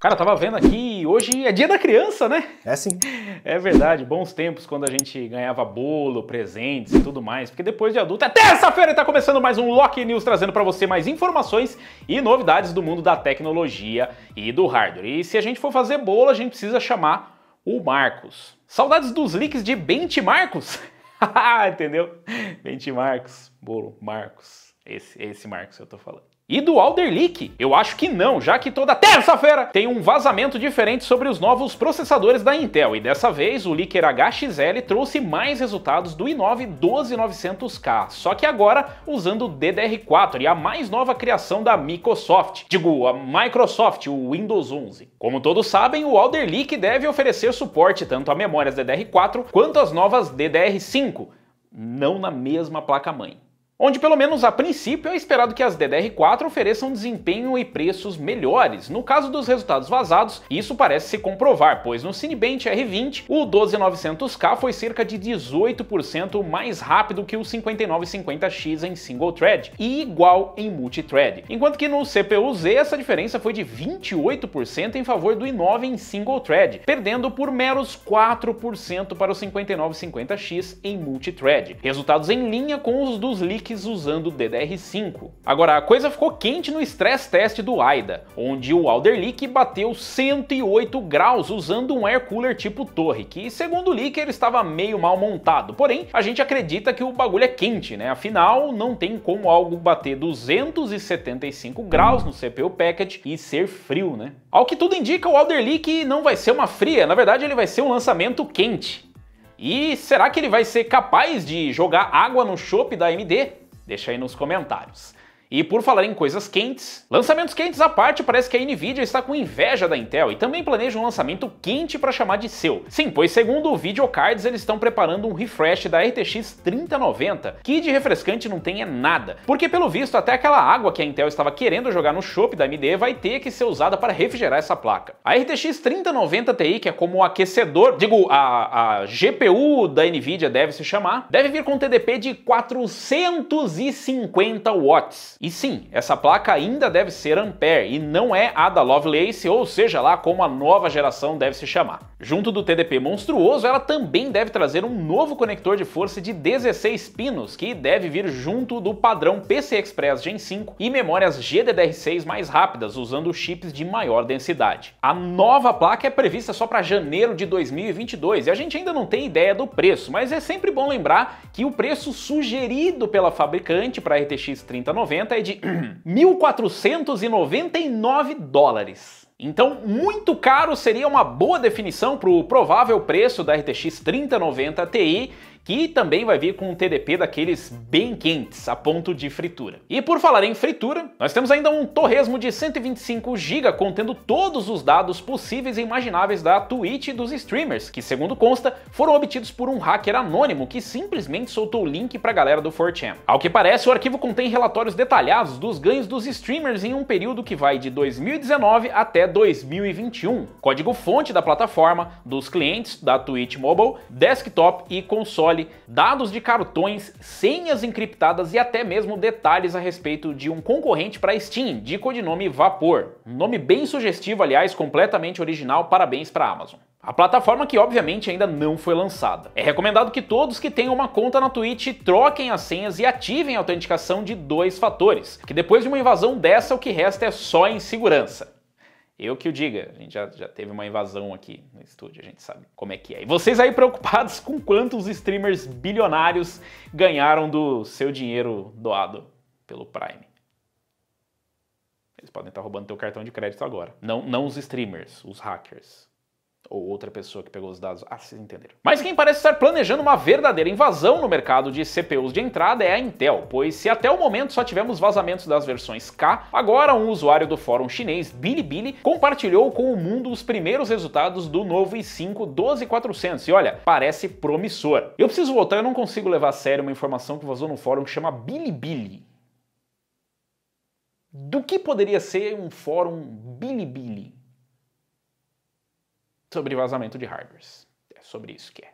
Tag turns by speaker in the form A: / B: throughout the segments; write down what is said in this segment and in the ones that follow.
A: Cara, tava vendo aqui, hoje é dia da criança, né? É sim. É verdade, bons tempos quando a gente ganhava bolo, presentes e tudo mais, porque depois de adulto é terça-feira e tá começando mais um Lock News trazendo para você mais informações e novidades do mundo da tecnologia e do hardware. E se a gente for fazer bolo, a gente precisa chamar o Marcos. Saudades dos leaks de Benchmarcos? Entendeu? Marcos. bolo, Marcos. Esse, esse Marcos eu tô falando. E do Alder Leak? Eu acho que não, já que toda terça-feira tem um vazamento diferente sobre os novos processadores da Intel, e dessa vez o leaker HXL trouxe mais resultados do i9 12900K, só que agora usando o DDR4 e a mais nova criação da Microsoft, digo, a Microsoft, o Windows 11. Como todos sabem, o Alder Leak deve oferecer suporte tanto a memórias DDR4 quanto às novas DDR5, não na mesma placa-mãe onde pelo menos a princípio é esperado que as DDR4 ofereçam desempenho e preços melhores. No caso dos resultados vazados, isso parece se comprovar, pois no Cinebench R20 o 12900K foi cerca de 18% mais rápido que o 5950X em single thread e igual em multithread, enquanto que no CPU-Z essa diferença foi de 28% em favor do i9 em single thread, perdendo por meros 4% para o 5950X em multithread. Resultados em linha com os dos leaks fakes usando DDR5. Agora, a coisa ficou quente no stress test do AIDA, onde o Leak bateu 108 graus usando um air cooler tipo torre, que segundo o leaker estava meio mal montado, porém a gente acredita que o bagulho é quente, né? Afinal, não tem como algo bater 275 graus no CPU Packet e ser frio, né? Ao que tudo indica, o Leak não vai ser uma fria, na verdade ele vai ser um lançamento quente. E será que ele vai ser capaz de jogar água no chopp da AMD? Deixa aí nos comentários. E por falar em coisas quentes, lançamentos quentes à parte, parece que a Nvidia está com inveja da Intel e também planeja um lançamento quente para chamar de seu. Sim, pois segundo o Videocards, eles estão preparando um refresh da RTX 3090, que de refrescante não tem é nada, porque pelo visto até aquela água que a Intel estava querendo jogar no chopp da AMD vai ter que ser usada para refrigerar essa placa. A RTX 3090 Ti, que é como o aquecedor, digo, a, a GPU da Nvidia deve se chamar, deve vir com um TDP de 450 watts. E sim, essa placa ainda deve ser Ampere e não é a da Lovelace, ou seja lá como a nova geração deve se chamar. Junto do TDP monstruoso, ela também deve trazer um novo conector de força de 16 pinos, que deve vir junto do padrão PC Express Gen 5 e memórias GDDR6 mais rápidas, usando chips de maior densidade. A nova placa é prevista só para janeiro de 2022 e a gente ainda não tem ideia do preço, mas é sempre bom lembrar que o preço sugerido pela fabricante para a RTX 3090 é de 1.499 dólares. Então, muito caro seria uma boa definição para o provável preço da RTX 3090 Ti que também vai vir com um TDP daqueles bem quentes, a ponto de fritura. E por falar em fritura, nós temos ainda um torresmo de 125 GB contendo todos os dados possíveis e imagináveis da Twitch dos streamers, que segundo consta, foram obtidos por um hacker anônimo que simplesmente soltou o link pra galera do 4chan. Ao que parece, o arquivo contém relatórios detalhados dos ganhos dos streamers em um período que vai de 2019 até 2021. Código fonte da plataforma, dos clientes da Twitch Mobile, desktop e console console, dados de cartões, senhas encriptadas e até mesmo detalhes a respeito de um concorrente para Steam, de codinome Vapor. Um nome bem sugestivo, aliás, completamente original, parabéns para a Amazon. A plataforma que obviamente ainda não foi lançada. É recomendado que todos que tenham uma conta na Twitch troquem as senhas e ativem a autenticação de dois fatores, que depois de uma invasão dessa o que resta é só em segurança. Eu que o diga, a gente já, já teve uma invasão aqui no estúdio, a gente sabe como é que é. E vocês aí preocupados com quantos streamers bilionários ganharam do seu dinheiro doado pelo Prime? Eles podem estar roubando teu cartão de crédito agora. Não, não os streamers, os hackers ou outra pessoa que pegou os dados. Ah, vocês entenderam. Mas quem parece estar planejando uma verdadeira invasão no mercado de CPUs de entrada é a Intel, pois se até o momento só tivemos vazamentos das versões K, agora um usuário do fórum chinês Bilibili compartilhou com o mundo os primeiros resultados do novo i5 12400 e olha, parece promissor. Eu preciso voltar, eu não consigo levar a sério uma informação que vazou no fórum que chama Bilibili. Do que poderia ser um fórum Bilibili? sobre vazamento de hardwares. É sobre isso que é.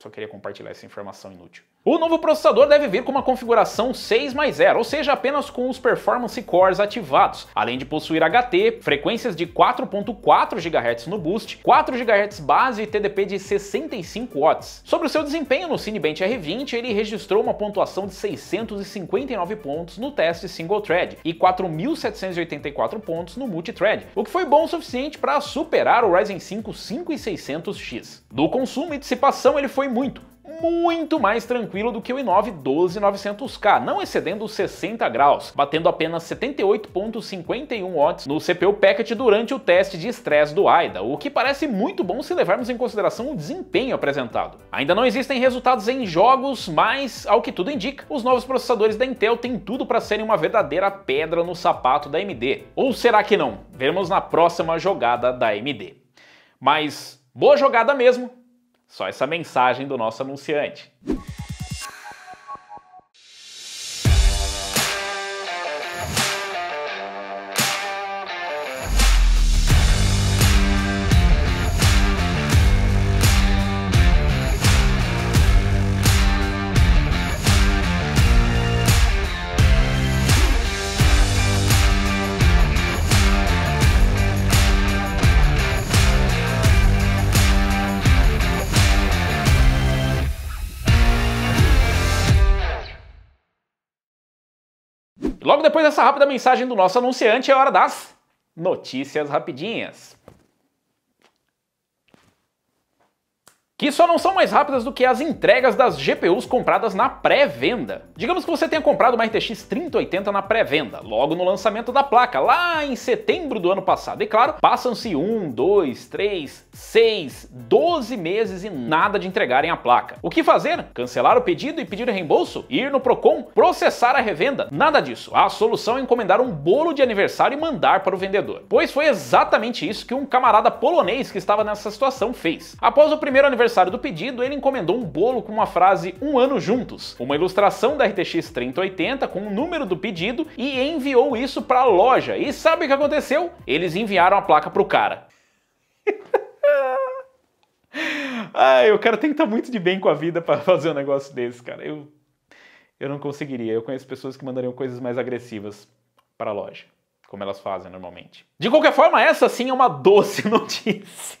A: Só queria compartilhar essa informação inútil. O novo processador deve vir com uma configuração 6 mais 0, ou seja, apenas com os performance cores ativados, além de possuir HT, frequências de 4.4 GHz no boost, 4 GHz base e TDP de 65 watts. Sobre o seu desempenho no Cinebench R20, ele registrou uma pontuação de 659 pontos no teste single thread e 4.784 pontos no multithread, o que foi bom o suficiente para superar o Ryzen 5 5600X. Do consumo e dissipação ele foi muito, muito mais tranquilo do que o i9 12900K, não excedendo os 60 graus, batendo apenas 78.51 watts no CPU Packet durante o teste de estresse do AIDA, o que parece muito bom se levarmos em consideração o desempenho apresentado. Ainda não existem resultados em jogos, mas, ao que tudo indica, os novos processadores da Intel têm tudo para serem uma verdadeira pedra no sapato da AMD. Ou será que não? Veremos na próxima jogada da AMD. Mas boa jogada mesmo só essa mensagem do nosso anunciante. Logo depois dessa rápida mensagem do nosso anunciante, é hora das notícias rapidinhas. que só não são mais rápidas do que as entregas das GPUs compradas na pré-venda. Digamos que você tenha comprado uma RTX 3080 na pré-venda, logo no lançamento da placa, lá em setembro do ano passado. E claro, passam-se 1, 2, 3, 6, 12 meses e nada de entregarem a placa. O que fazer? Cancelar o pedido e pedir reembolso? Ir no Procon? Processar a revenda? Nada disso. A solução é encomendar um bolo de aniversário e mandar para o vendedor. Pois foi exatamente isso que um camarada polonês que estava nessa situação fez. Após o primeiro aniversário aniversário do pedido, ele encomendou um bolo com uma frase Um ano juntos, uma ilustração da RTX 3080 com o número do pedido e enviou isso para a loja. E sabe o que aconteceu? Eles enviaram a placa pro cara. Ai, o cara tem que estar tá muito de bem com a vida para fazer um negócio desse, cara. Eu, eu não conseguiria. Eu conheço pessoas que mandariam coisas mais agressivas para a loja, como elas fazem normalmente. De qualquer forma, essa sim é uma doce notícia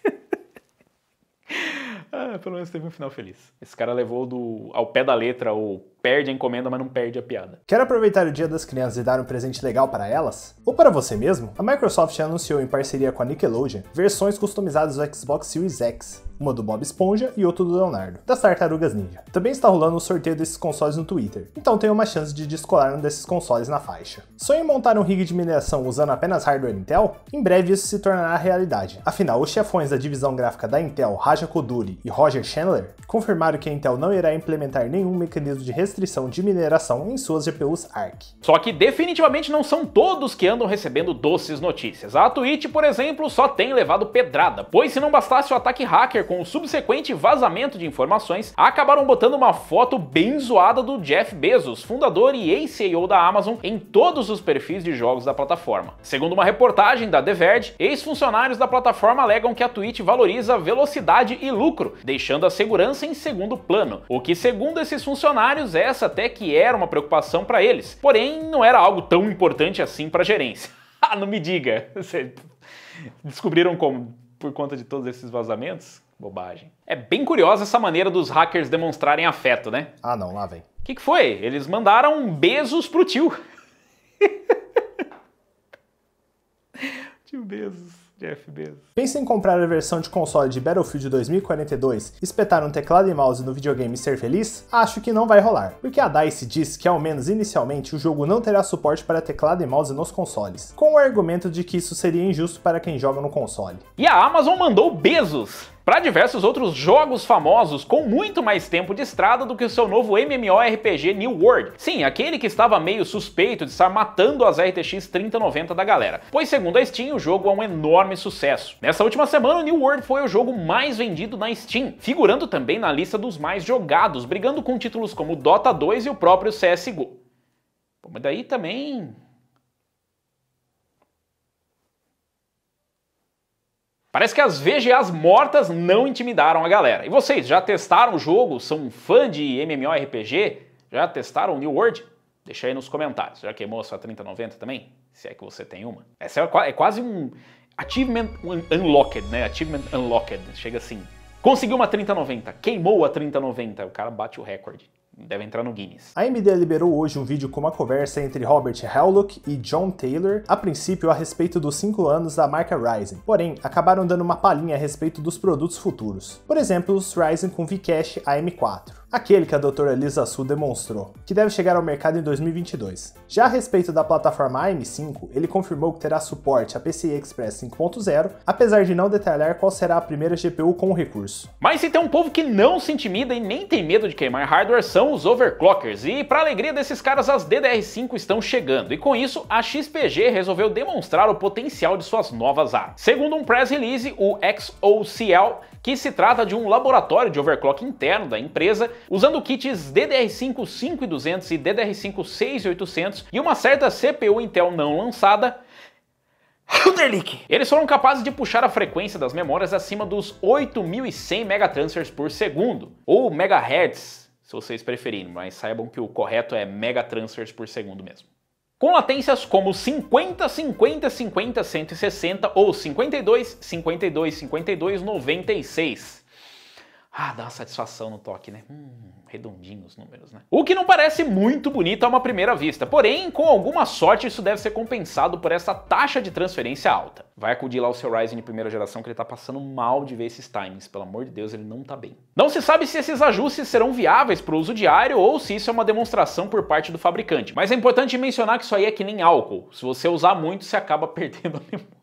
A: ah, pelo menos teve um final feliz. Esse cara levou do, ao pé da letra o perde a encomenda, mas não perde a piada.
B: Quer aproveitar o Dia das Crianças e dar um presente legal para elas? Ou para você mesmo? A Microsoft anunciou em parceria com a Nickelodeon versões customizadas do Xbox Series X uma do Bob Esponja e outra do Leonardo, das Tartarugas Ninja. Também está rolando o um sorteio desses consoles no Twitter, então tem uma chance de descolar um desses consoles na faixa. Sonha em montar um rig de mineração usando apenas hardware Intel? Em breve isso se tornará realidade, afinal os chefões da divisão gráfica da Intel, Raja Koduri e Roger Chandler, confirmaram que a Intel não irá implementar nenhum mecanismo de restrição de mineração em suas GPUs ARC.
A: Só que definitivamente não são todos que andam recebendo doces notícias. A Twitch, por exemplo, só tem levado pedrada, pois se não bastasse o ataque hacker com o subsequente vazamento de informações, acabaram botando uma foto bem zoada do Jeff Bezos, fundador e ex-CEO da Amazon, em todos os perfis de jogos da plataforma. Segundo uma reportagem da The Verge, ex-funcionários da plataforma alegam que a Twitch valoriza velocidade e lucro, deixando a segurança em segundo plano, o que, segundo esses funcionários, é essa até que era uma preocupação para eles, porém não era algo tão importante assim para a gerência. ah, não me diga! Descobriram como? Por conta de todos esses vazamentos? Bobagem. É bem curiosa essa maneira dos hackers demonstrarem afeto, né? Ah, não, lá vem. O que, que foi? Eles mandaram beijos pro
B: tio. tio Bezos. Jeff Bezos. Pensa em comprar a versão de console de Battlefield 2042, espetar um teclado e mouse no videogame e ser feliz? Acho que não vai rolar, porque a DICE diz que ao menos inicialmente o jogo não terá suporte para teclado e mouse nos consoles, com o argumento de que isso seria injusto para quem joga no console.
A: E a Amazon mandou Bezos! para diversos outros jogos famosos com muito mais tempo de estrada do que o seu novo MMORPG New World. Sim, aquele que estava meio suspeito de estar matando as RTX 3090 da galera, pois segundo a Steam o jogo é um enorme sucesso. Nessa última semana o New World foi o jogo mais vendido na Steam, figurando também na lista dos mais jogados, brigando com títulos como Dota 2 e o próprio CSGO. mas daí também Parece que as VGAs mortas não intimidaram a galera. E vocês, já testaram o jogo? São fã de MMORPG? Já testaram New World? Deixa aí nos comentários. Já queimou a sua 3090 também? Se é que você tem uma. Essa é, é quase um Achievement Unlocked, né? Achievement Unlocked. Chega assim. Conseguiu uma 3090, queimou a 3090. O cara bate o recorde deve entrar no Guinness.
B: A AMD liberou hoje um vídeo com uma conversa entre Robert Helluck e John Taylor, a princípio a respeito dos 5 anos da marca Ryzen, porém acabaram dando uma palhinha a respeito dos produtos futuros. Por exemplo, os Ryzen com Vcash AM4 aquele que a doutora Lisa Su demonstrou, que deve chegar ao mercado em 2022. Já a respeito da plataforma AM5, ele confirmou que terá suporte a PCI Express 5.0, apesar de não detalhar qual será a primeira GPU com o recurso.
A: Mas se tem um povo que não se intimida e nem tem medo de queimar hardware são os overclockers, e para alegria desses caras as DDR5 estão chegando, e com isso a XPG resolveu demonstrar o potencial de suas novas armas. Segundo um press release, o XOCL que se trata de um laboratório de overclock interno da empresa, usando kits DDR5 5200 e DDR5 6800 e uma certa CPU Intel não lançada, eles foram capazes de puxar a frequência das memórias acima dos 8.100 megatransfers por segundo, ou megahertz, se vocês preferirem, mas saibam que o correto é megatransfers por segundo mesmo com latências como 50, 50, 50, 160 ou 52, 52, 52, 96. Ah, dá uma satisfação no toque, né? Hum, redondinho os números, né? O que não parece muito bonito a uma primeira vista, porém, com alguma sorte, isso deve ser compensado por essa taxa de transferência alta. Vai acudir lá o seu Ryzen de primeira geração que ele tá passando mal de ver esses timings, pelo amor de Deus, ele não tá bem. Não se sabe se esses ajustes serão viáveis para o uso diário ou se isso é uma demonstração por parte do fabricante, mas é importante mencionar que isso aí é que nem álcool. Se você usar muito, você acaba perdendo a memória.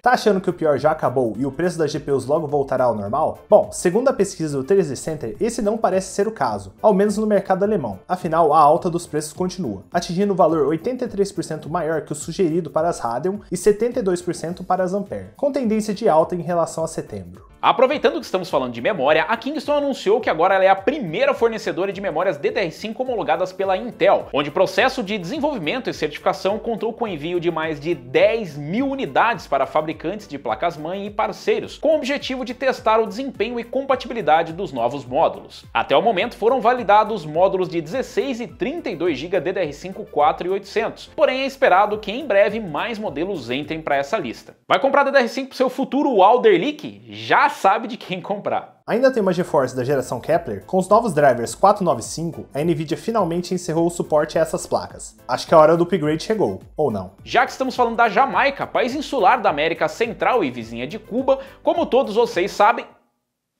B: Tá achando que o pior já acabou e o preço das GPUs logo voltará ao normal? Bom, segundo a pesquisa do 3D Center, esse não parece ser o caso, ao menos no mercado alemão. Afinal, a alta dos preços continua, atingindo o um valor 83% maior que o sugerido para as Radeon e 72% para as Ampere, com tendência de alta em relação a setembro.
A: Aproveitando que estamos falando de memória, a Kingston anunciou que agora ela é a primeira fornecedora de memórias DDR5 homologadas pela Intel, onde o processo de desenvolvimento e certificação contou com o envio de mais de 10 mil unidades para fabricantes de placas-mãe e parceiros, com o objetivo de testar o desempenho e compatibilidade dos novos módulos. Até o momento foram validados módulos de 16 e 32 GB DDR5 4800, porém é esperado que em breve mais modelos entrem para essa lista. Vai comprar DDR5 para seu futuro Alder Leak? Já já sabe de quem comprar.
B: Ainda tem uma GeForce da geração Kepler, com os novos drivers 495, a Nvidia finalmente encerrou o suporte a essas placas. Acho que a hora do upgrade chegou, ou não.
A: Já que estamos falando da Jamaica, país insular da América Central e vizinha de Cuba, como todos vocês sabem,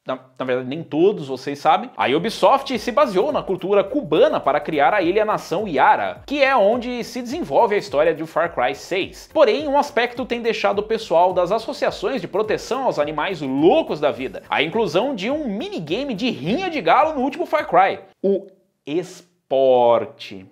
A: na, na, verdade nem todos vocês sabem, a Ubisoft se baseou na cultura cubana para criar a ilha nação Yara, que é onde se desenvolve a história de Far Cry 6. Porém, um aspecto tem deixado o pessoal das associações de proteção aos animais loucos da vida, a inclusão de um minigame de rinha de galo no último Far Cry, o esporte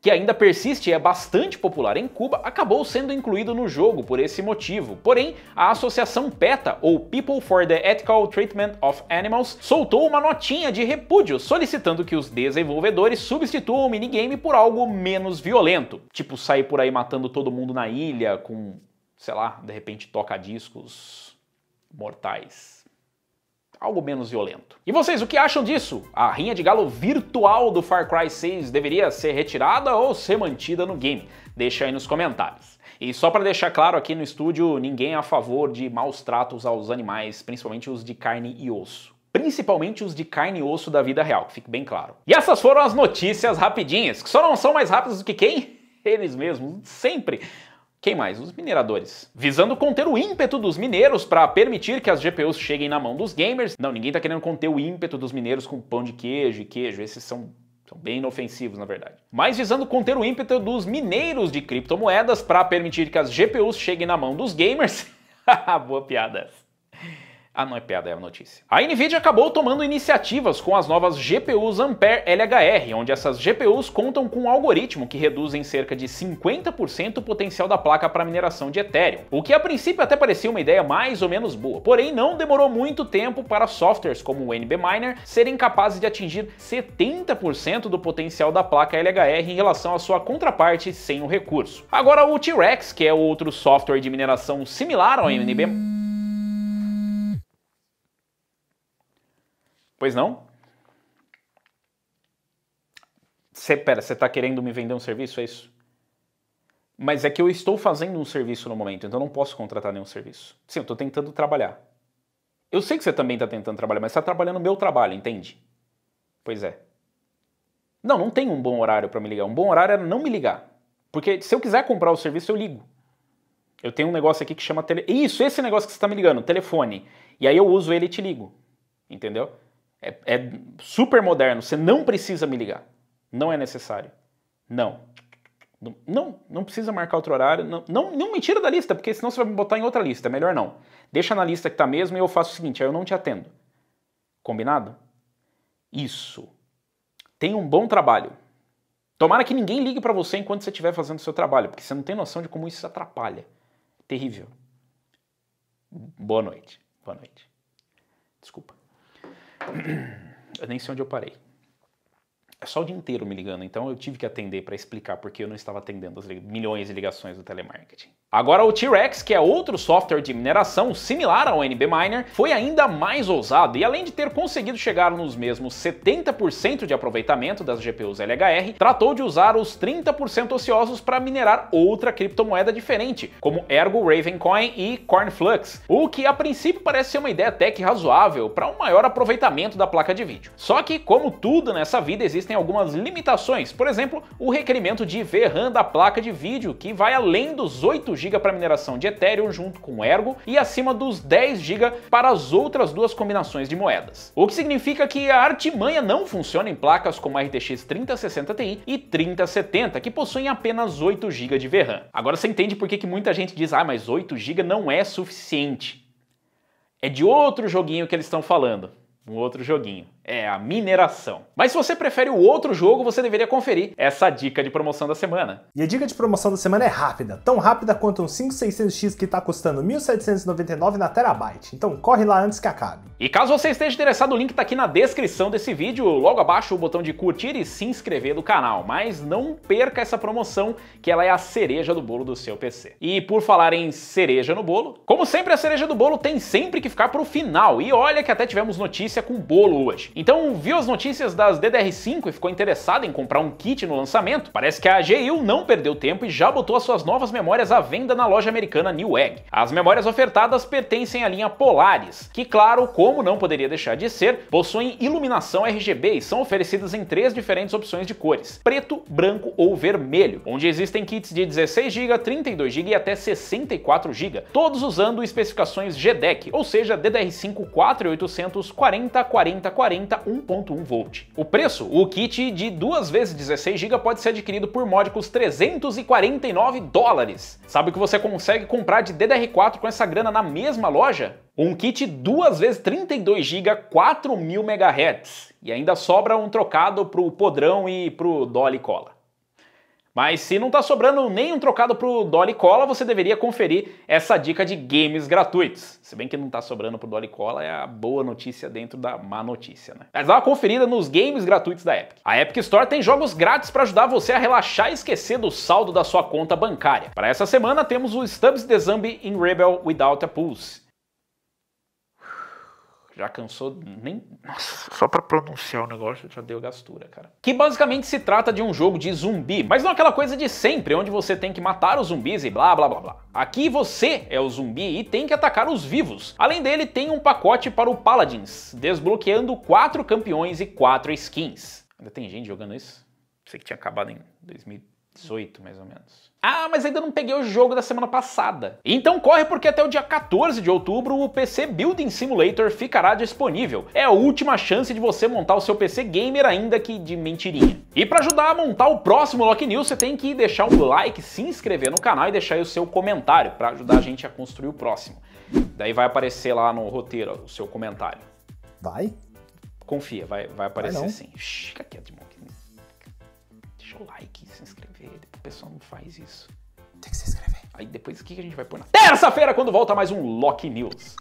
A: que ainda persiste e é bastante popular em Cuba, acabou sendo incluído no jogo por esse motivo. Porém, a associação PETA, ou People for the Ethical Treatment of Animals, soltou uma notinha de repúdio solicitando que os desenvolvedores substituam o minigame por algo menos violento, tipo sair por aí matando todo mundo na ilha com, sei lá, de repente toca discos mortais algo menos violento. E vocês, o que acham disso? A rinha de galo virtual do Far Cry 6 deveria ser retirada ou ser mantida no game? Deixa aí nos comentários. E só para deixar claro aqui no estúdio, ninguém é a favor de maus tratos aos animais, principalmente os de carne e osso principalmente os de carne e osso da vida real, que fique bem claro. E essas foram as notícias rapidinhas, que só não são mais rápidas do que quem? Eles mesmos, sempre. Quem mais? Os mineradores. Visando conter o ímpeto dos mineiros para permitir que as GPUs cheguem na mão dos gamers. Não, ninguém tá querendo conter o ímpeto dos mineiros com pão de queijo e queijo. Esses são são bem inofensivos, na verdade. Mas visando conter o ímpeto dos mineiros de criptomoedas para permitir que as GPUs cheguem na mão dos gamers. Boa piada. Ah, não é piada, é a notícia. A Nvidia acabou tomando iniciativas com as novas GPUs Ampere LHR, onde essas GPUs contam com um algoritmo que reduz em cerca de 50% o potencial da placa para mineração de Ethereum, o que a princípio até parecia uma ideia mais ou menos boa. Porém, não demorou muito tempo para softwares como o NB Miner serem capazes de atingir 70% do potencial da placa LHR em relação à sua contraparte sem o recurso. Agora o T-Rex, que é outro software de mineração similar ao NB, Pois não? Cê, pera, você está querendo me vender um serviço, é isso? Mas é que eu estou fazendo um serviço no momento, então eu não posso contratar nenhum serviço. Sim, eu estou tentando trabalhar. Eu sei que você também está tentando trabalhar, mas você está trabalhando o meu trabalho, entende? Pois é. Não, não tem um bom horário para me ligar. Um bom horário era é não me ligar. Porque se eu quiser comprar o serviço, eu ligo. Eu tenho um negócio aqui que chama tele... Isso, esse negócio que você está me ligando, telefone. E aí eu uso ele e te ligo. Entendeu? É, é super moderno, você não precisa me ligar. Não é necessário. Não. Não, não precisa marcar outro horário. Não, não, não me tira da lista, porque senão você vai me botar em outra lista. Melhor não. Deixa na lista que tá mesmo e eu faço o seguinte: aí eu não te atendo. Combinado? Isso. Tenha um bom trabalho. Tomara que ninguém ligue para você enquanto você estiver fazendo o seu trabalho, porque você não tem noção de como isso atrapalha. Terrível. Boa noite. Boa noite. Desculpa. Eu nem sei onde eu parei. É só o dia inteiro me ligando, então eu tive que atender para explicar porque eu não estava atendendo as milhões de ligações do telemarketing. Agora o T-Rex, que é outro software de mineração similar ao NB Miner, foi ainda mais ousado e além de ter conseguido chegar nos mesmos 70% de aproveitamento das GPUs LHR, tratou de usar os 30% ociosos para minerar outra criptomoeda diferente, como Ergo Ravencoin e Cornflux, o que a princípio parece ser uma ideia até que razoável para um maior aproveitamento da placa de vídeo. Só que, como tudo nessa vida, existem algumas limitações, por exemplo, o requerimento de VRAM da placa de vídeo, que vai além dos 8 GB para mineração de Ethereum junto com Ergo e acima dos 10 GB para as outras duas combinações de moedas. O que significa que a artimanha não funciona em placas como a RTX 3060 Ti e 3070, que possuem apenas 8 GB de VRAM. Agora você entende por que, que muita gente diz: "Ah, mas 8 GB não é suficiente". É de outro joguinho que eles estão falando, um outro joguinho. É a mineração. Mas se você prefere o outro jogo, você deveria conferir essa dica de promoção da semana.
B: E a dica de promoção da semana é rápida, tão rápida quanto um 5600X que está custando 1.799 na Terabyte. Então corre lá antes que acabe.
A: E caso você esteja interessado, o link está aqui na descrição desse vídeo, logo abaixo o botão de curtir e se inscrever no canal. Mas não perca essa promoção, que ela é a cereja do bolo do seu PC. E por falar em cereja no bolo, como sempre a cereja do bolo tem sempre que ficar para o final. E olha que até tivemos notícia com bolo hoje. Então, viu as notícias das DDR5 e ficou interessado em comprar um kit no lançamento? Parece que a AGU não perdeu tempo e já botou as suas novas memórias à venda na loja americana Newegg. As memórias ofertadas pertencem à linha Polaris, que claro, como não poderia deixar de ser, possuem iluminação RGB e são oferecidas em três diferentes opções de cores: preto, branco ou vermelho, onde existem kits de 16 GB, 32 GB e até 64 GB, todos usando especificações GDEC, ou seja, DDR5 4800 40 40 40 41.1 volt. O preço? O kit de 2 vezes 16 GB pode ser adquirido por módicos 349 dólares. Sabe o que você consegue comprar de DDR4 com essa grana na mesma loja? Um kit 2 vezes 32 GB 4000 MHz. E ainda sobra um trocado pro podrão e pro Dolly Cola. Mas se não está sobrando nem um trocado para o Dolly Cola, você deveria conferir essa dica de games gratuitos. Se bem que não está sobrando para o Dolly Cola, é a boa notícia dentro da má notícia, né? Mas dá uma conferida nos games gratuitos da Epic. A Epic Store tem jogos grátis para ajudar você a relaxar e esquecer do saldo da sua conta bancária. Para essa semana temos o Stubbs the Zombie in Rebel Without a Pulse. Já cansou nem. Nossa, só para pronunciar o negócio já deu gastura, cara. Que basicamente se trata de um jogo de zumbi, mas não aquela coisa de sempre, onde você tem que matar os zumbis e blá blá blá blá. Aqui você é o zumbi e tem que atacar os vivos. Além dele, tem um pacote para o Paladins, desbloqueando 4 campeões e 4 skins. Ainda tem gente jogando isso? Sei que tinha acabado em 2000. 18, mais ou menos. Ah, mas ainda não peguei o jogo da semana passada. Então corre porque até o dia 14 de outubro o PC Building Simulator ficará disponível. É a última chance de você montar o seu PC gamer ainda que de mentirinha. E para ajudar a montar o próximo Lock News, você tem que deixar um like, se inscrever no canal e deixar aí o seu comentário para ajudar a gente a construir o próximo. Daí vai aparecer lá no roteiro o seu comentário. Vai? Confia, vai, vai aparecer vai sim. Shhh, fica quieto, irmão. Deixa o like, se inscreve. O pessoal não faz isso. Tem que se inscrever. Aí depois o que a gente vai pôr na terça-feira quando volta mais um Lock News.